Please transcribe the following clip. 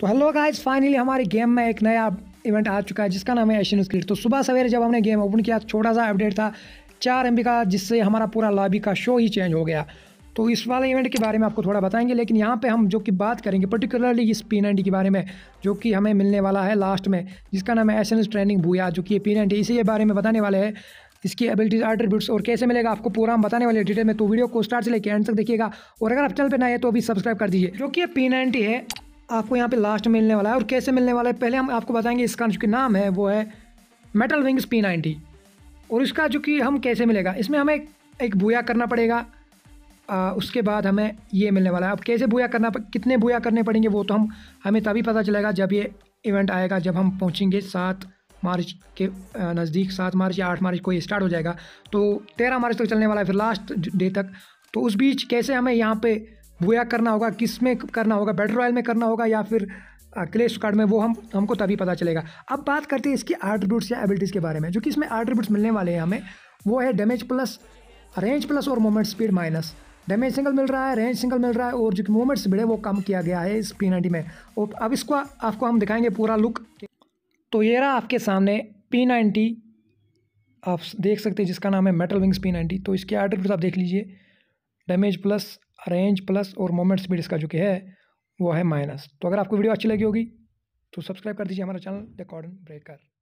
तो hello guys finally हमारे game में एक नया इवेंट आ चुका है जिसका नाम है एशियन स्क्रीट तो सुबह सवेरे जब हमने गेम ओपन किया छोटा सा अपडेट था चार एम का जिससे हमारा पूरा लॉबी का शो ही चेंज हो गया तो इस वाले इवेंट के बारे में आपको थोड़ा बताएंगे लेकिन यहाँ पे हम जो कि बात करेंगे पर्टिकुलरली इस पी नाइनटी के बारे में जो कि हमें मिलने वाला है लास्ट में जिसका नाम है एस ट्रेनिंग भूया जो कि पी नाइनटी इसी के बारे में बताने वाले हैं इसकी एबिलिटीज़ आर्ट्रीब्यूट्स और कैसे मिलेगा आपको पूरा हम बताने वाले डिटेल में तो वीडियो को स्टार्ट से लेकर एंड तक देखिएगा और अगर आप चैनल पर नए हैं तो अभी सब्सक्राइब कर दीजिए जो कि पी नाइनटी है आपको यहाँ पे लास्ट मिलने वाला है और कैसे मिलने वाला है पहले हम आपको बताएंगे इसका जो कि नाम है वो है मेटल विंग्स पी नाइन्टी और इसका जो कि हम कैसे मिलेगा इसमें हमें एक बुया करना पड़ेगा आ, उसके बाद हमें ये मिलने वाला है अब कैसे बुया करना कितने बुया करने पड़ेंगे वो तो हम हमें तभी पता चलेगा जब ये इवेंट आएगा जब हम पहुँचेंगे सात मार्च के नज़दीक सात मार्च या आठ मार्च को ये स्टार्ट हो जाएगा तो तेरह मार्च तक तो चलने वाला है फिर लास्ट डे तक तो उस बीच कैसे हमें यहाँ पर बुया करना होगा किस में करना होगा बैटर रॉयल में करना होगा या फिर क्लेश कार्ड में वो हम हमको तभी पता चलेगा अब बात करते हैं इसकी आर्ट्रीब्यूट्स या एबिलिटीज़ के बारे में जो कि इसमें आर्ट्रीब्यूट्स मिलने वाले हैं हमें वो है डैमेज प्लस रेंज प्लस और moment speed minus damage single मिल रहा है रेंज सिंगल मिल रहा है और जो कि मोमेंट स्पीड है वो कम किया गया है इस पी में और अब इसको आपको हम दिखाएंगे पूरा लुक तो ये रहा आपके सामने पी नाइन्टी आप देख सकते हैं जिसका नाम है मेटल विंग्स पी नाइन्टी तो इसके आर्टिफिट आप देख लीजिए डैमेज प्लस रेंज प्लस और मोमेंट स्पीड इसका जो कि है वो है माइनस तो अगर आपको वीडियो अच्छी लगी होगी तो सब्सक्राइब कर दीजिए हमारा चैनल द कॉर्डन ब्रेकर